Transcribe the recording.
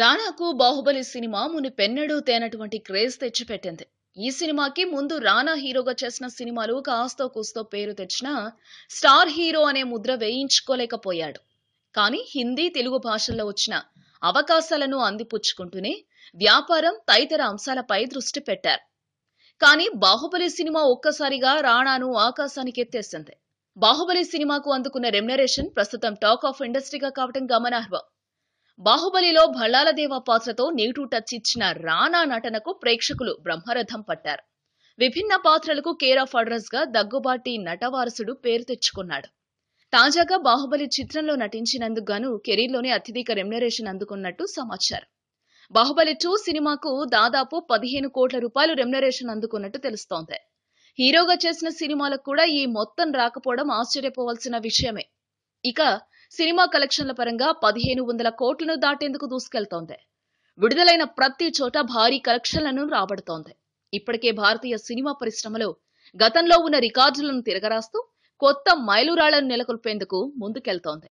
రానాకు బాహుబలి సినిమా పెన్నెడు తేనటువంటి క్రేజ్ తెచ్చిపెట్టింది ఈ సినిమాకి ముందు రానా హీరోగా చేసిన సినిమాలు కాస్తో కూస్తో పేరు తెచ్చినా స్టార్ హీరో అనే ముద్ర వేయించుకోలేకపోయాడు కానీ హిందీ తెలుగు భాషల్లో వచ్చిన అవకాశాలను అందిపుచ్చుకుంటూనే వ్యాపారం తదితర అంశాలపై దృష్టి పెట్టారు కానీ బాహుబలి సినిమా ఒక్కసారిగా రాణాను ఆకాశానికి ఎత్తేసింది బాహుబలి సినిమాకు అందుకున్న రెమ్యునరేషన్ ప్రస్తుతం టాక్ ఆఫ్ ఇండస్ట్రీగా కావడం గమనార్హం బాహుబలిలో భళ్ళాలదేవ పాత్రతో నేటూ టచ్ ఇచ్చిన రానా నటనకు ప్రేక్షకులు బ్రహ్మరథం పట్టారు విభిన్న పాత్రలకు కేరా అడ్రస్ గా దగ్గుబాటి నటవారసుడు పేరు తెచ్చుకున్నాడు తాజాగా బాహుబలి చిత్రంలో నటించినందుకు గాను కెరీర్లోనే అత్యధిక రెమ్యునరేషన్ అందుకున్నట్టు సమాచారం బాహుబలి టూ సినిమాకు దాదాపు పదిహేను కోట్ల రూపాయలు రెమ్యునరేషన్ అందుకున్నట్టు తెలుస్తోంది హీరోగా చేసిన సినిమాలకు కూడా ఈ మొత్తం రాకపోవడం ఆశ్చర్యపోవాల్సిన విషయమే ఇక సినిమా కలెక్షన్ల పరంగా పదిహేను వందల కోట్లను దాటేందుకు దూసుకెళ్తోంది విడుదలైన ప్రతి చోట భారీ కలెక్షన్లను రాబడుతోంది ఇప్పటికే భారతీయ సినిమా పరిశ్రమలో గతంలో ఉన్న రికార్డులను తిరగరాస్తూ కొత్త మైలురాళ్లను నెలకొల్పేందుకు ముందుకెళ్తోంది